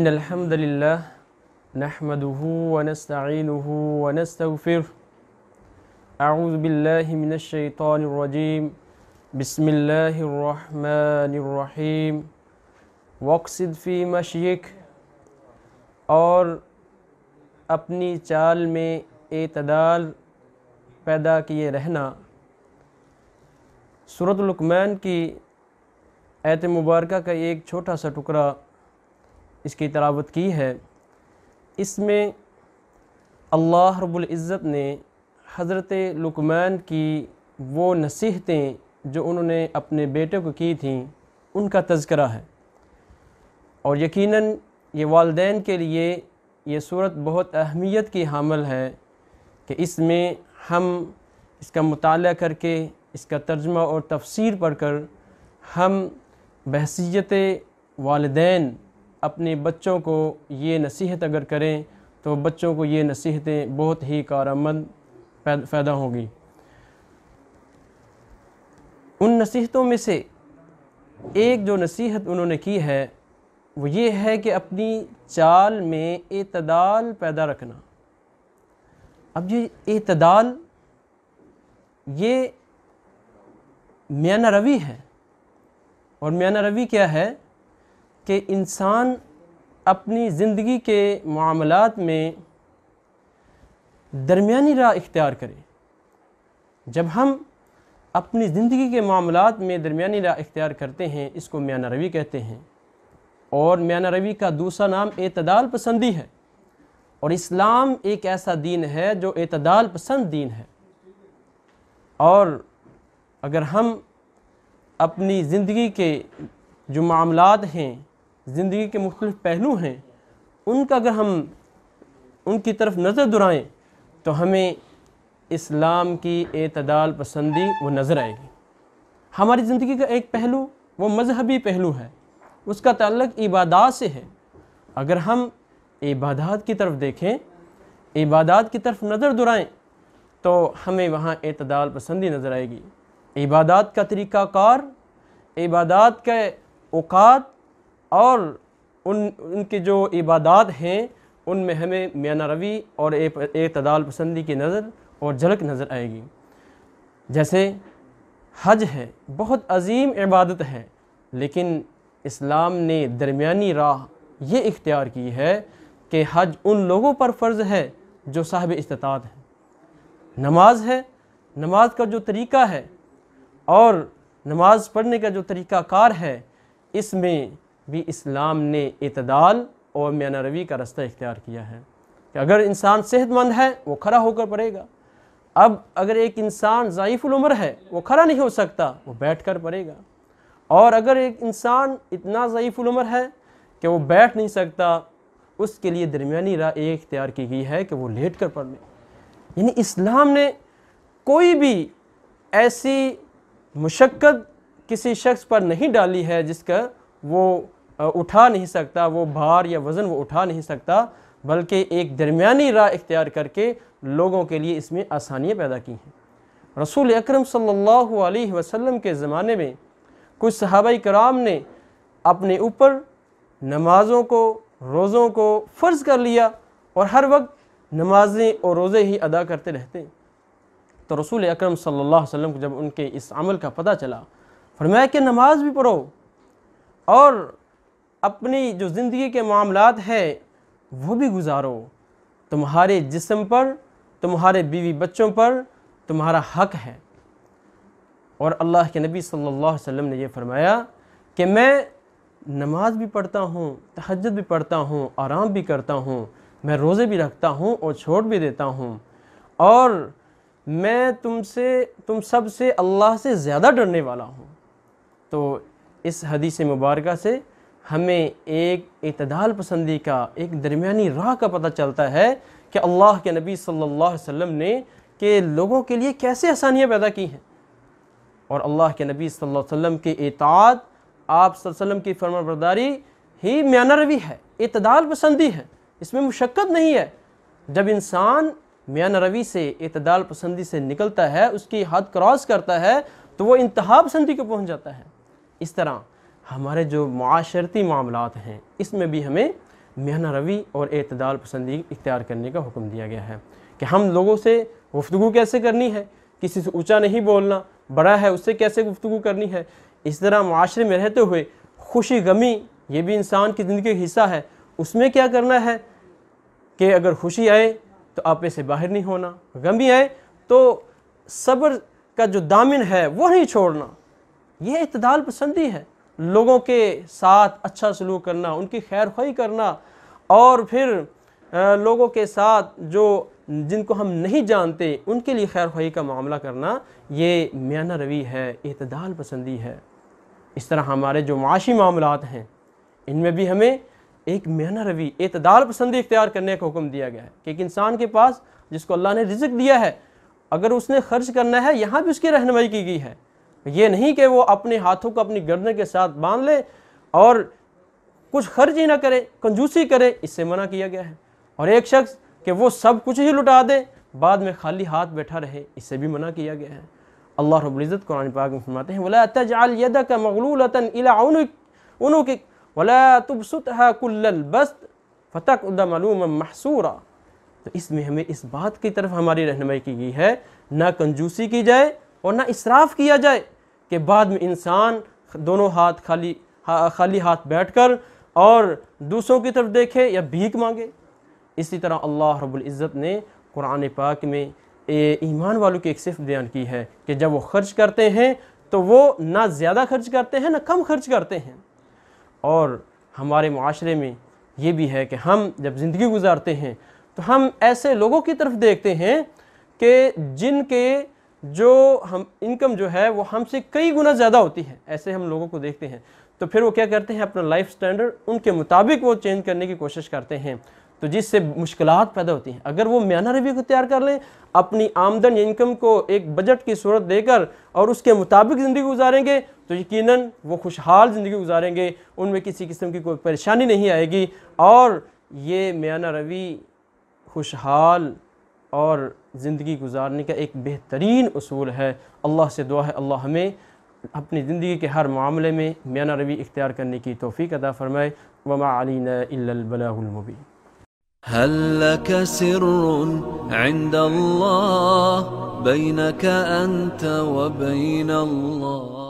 إن الحمد لله نحمده ونستعينه ونستغفر أعوذ بالله من الشيطان الرجيم بسم الله الرحمن الرحيم वक्सद फ़ी मशिक और अपनी चाल में एतदाल पैदा किए रहना सूरतलकमैन की ऐत मुबारक का एक छोटा सा टुकड़ा इसकी तलावत की है इसमें अल्लाह रब्ज़त ने हज़रत लुकमान की वो नसीहतें जो उन्होंने अपने बेटे को की थीं उनका तस्करा है और यकीनन ये वालदेन के लिए ये सूरत बहुत अहमियत की हामल है कि इसमें हम इसका मताल करके इसका तर्जमा और तफसीर पढ़ कर हम बहसीत वालदेन अपने बच्चों को ये नसीहत अगर करें तो बच्चों को ये नसीहतें बहुत ही कारमंद फ़ायदा होंगी उन नसीहतों में से एक जो नसीहत उन्होंने की है वो ये है कि अपनी चाल में एतदाल पैदा रखना अब ये एतदाल ये म्याना रवि है और म्याना रवि क्या है कि इंसान अपनी ज़िंदगी के मामलों में दरमिया राह इख्तियार करे जब हम अपनी ज़िंदगी के मामलों में दरमिया राह इख्तियार करते हैं इसको मियाना रवी कहते हैं और मियाना रवी का दूसरा नाम एतदाल पसंदी है और इस्लाम एक ऐसा दीन है जो एतदाल पसंद दीन है और अगर हम अपनी ज़िंदगी के जो मामलात हैं ज़िंदगी के मुख्तलिफ़ पहलू हैं उनका अगर हम उनकी तरफ नज़र दुराएँ तो हमें इस्लाम की एतदाल पसंदी व नज़र आएगी हमारी ज़िंदगी का एक पहलू वो मजहबी पहलू है उसका ताल्लक इबादत से है अगर हम इबादत की तरफ देखें इबादत की तरफ नज़र दुराएँ तो हमें वहाँ एतदाल पसंदी नज़र आएगी इबादत का तरीक़ाकार इबादत के अवात और उन उनके जो इबादत हैं उनमें हमें मियाना रवि और एतदाल पसंदी की नज़र और झलक नज़र आएगी जैसे हज है बहुत अजीम इबादत है लेकिन इस्लाम ने दरमियानी राह ये इख्तियार की है कि हज उन लोगों पर फ़र्ज़ है जो साहब इस्तात हैं नमाज है नमाज का जो तरीका है और नमाज पढ़ने का जो तरीक़ाकार है इसमें भी इस्लाम ने इतदाल और मियाना का रास्ता इख्तियार किया है कि अगर इंसान सेहतमंद है वो खड़ा होकर पड़ेगा अब अगर एक इंसान उम्र है वो खड़ा नहीं हो सकता वो बैठ कर पड़ेगा और अगर एक इंसान इतना उम्र है कि वो बैठ नहीं सकता उसके लिए दरमियानी राह एक इख्तियार की गई है कि वो लेट कर पढ़ लें यानी इस्लाम ने कोई भी ऐसी मुशक्क़त किसी शख्स पर नहीं डाली है जिसका वो उठा नहीं सकता वो भार या वज़न वो उठा नहीं सकता बल्कि एक दरमियानी राह इख्तियार करके लोगों के लिए इसमें आसानियाँ पैदा की हैं रसूल अक्रम सम के ज़माने में कुछ सहाबाई कराम ने अपने ऊपर नमाज़ों को रोज़ों को फ़र्ज़ कर लिया और हर वक्त नमाज़ें और रोज़े ही अदा करते रहते तो रसूल अक्रम सल्ला को जब उनके इस अमल का पता चला फरमाया कि नमाज भी पढ़ो और अपनी जो ज़िंदगी के मामला है वो भी गुजारो तुम्हारे जिस्म पर तुम्हारे बीवी बच्चों पर तुम्हारा हक है और अल्लाह के नबी सल्लल्लाहु अलैहि वसल्लम ने यह फरमाया कि मैं नमाज भी पढ़ता हूँ तहजद भी पढ़ता हूँ आराम भी करता हूँ मैं रोज़े भी रखता हूँ और छोड़ भी देता हूँ और मैं तुमसे तुम सब से अल्लाह से ज़्यादा डरने वाला हूँ तो इस हदीस मुबारक से हमें एक इतदाल पसंदी का एक दरमियानी राह का पता चलता है कि अल्लाह के नबी सल्लल्लाहु अलैहि वसल्लम ने के लोगों के लिए कैसे आसानियाँ पैदा की हैं और अल्लाह के नबी सल्लल्लाहु अलैहि वसल्लम के एतात आप वसल्लम की फर्माबरदारी ही म्यान रवी है इतदाल पसंदी है इसमें मुशक्क़त नहीं है जब इंसान म्याना रवी से इतदाल पसंदी से निकलता है उसकी हद क्रॉस करता है तो वह इंतहा पसंदी को पहुँच जाता है इस तरह हमारे जो माशरती मामलात हैं इसमें भी हमें मेहना रवी और अतदाल पसंदी इख्तियार करने का हुक्म दिया गया है कि हम लोगों से गुफ्तु कैसे करनी है किसी से ऊँचा नहीं बोलना बड़ा है उससे कैसे गुफ्तु करनी है इस तरह माशरे में रहते हुए खुशी गमी ये भी इंसान की ज़िंदगी का हिस्सा है उसमें क्या करना है कि अगर खुशी आए तो आप से बाहर नहीं होना गमी आए तो सब्र का जो दामिन है वो नहीं छोड़ना यह इतदाल पसंदी है लोगों के साथ अच्छा सलूक करना उनकी खैर खोई करना और फिर लोगों के साथ जो जिनको हम नहीं जानते उनके लिए खैर खोई का मामला करना ये मियाना रवि है अतदाल पसंदी है इस तरह हमारे जो माशी मामला हैं इनमें भी हमें एक मियाना रवि अतदाल पसंदी इख्तियार करने का हुक्म दिया गया है कि एक इंसान के पास जिसको अल्लाह ने रिजक दिया है अगर उसने खर्च करना है यहाँ भी उसकी रहनमाई की गई है ये नहीं कि वो अपने हाथों को अपनी गर्दन के साथ बांध ले और कुछ खर्च ही ना करे कंजूसी करे इससे मना किया गया है और एक शख्स कि वो सब कुछ ही लुटा दे बाद में खाली हाथ बैठा रहे इससे भी मना किया गया है अल्लाह रब्ज़त कुरान पाक में फरमाते हैं वला तजअल यदक मगलूलतन इला उनुक वला तबसुतहा कुल्लल बस्त फतक उदमलूम महसूरा तो इसमें हमें इस बात की तरफ हमारी रहनमाई की गई है ना कंजूसी की जाए और ना इसराफ किया जाए कि बाद में इंसान दोनों हाथ खाली हा, खाली हाथ बैठकर और दूसरों की तरफ देखे या भीख मांगे इसी तरह अल्लाह रब्बुल इज़्ज़त ने कुरान पाक में ईमान वालों की एक सिर्फ बयान की है कि जब वो खर्च करते हैं तो वो ना ज़्यादा खर्च करते हैं ना कम खर्च करते हैं और हमारे माशरे में ये भी है कि हम जब ज़िंदगी गुजारते हैं तो हम ऐसे लोगों की तरफ देखते हैं कि जिनके जो हम इनकम जो है वो हमसे कई गुना ज़्यादा होती है ऐसे हम लोगों को देखते हैं तो फिर वो क्या करते हैं अपना लाइफ स्टैंडर्ड उनके मुताबिक वो चेंज करने की कोशिश करते हैं तो जिससे मुश्किल पैदा होती हैं अगर वो म्याना रवी को तैयार कर लें अपनी आमदन या इनकम को एक बजट की सूरत देकर और उसके मुताबिक ज़िंदगी गुजारेंगे तो यकीनन वो खुशहाल ज़िंदगी गुजारेंगे उनमें किसी किस्म की कोई परेशानी नहीं आएगी और ये म्याना रवि खुशहाल और ज़िंदगी गुजारने का एक बेहतरीन असूल है अल्लाह से दुआ है अल्लाह हमें अपनी ज़िंदगी के हर मामले में मियाना रवि इख्तियार करने की तोफ़ी अदा फ़रमाए वमा अलीन इल्लबलामबी هل لك سر عند الله بينك أنت وبين الله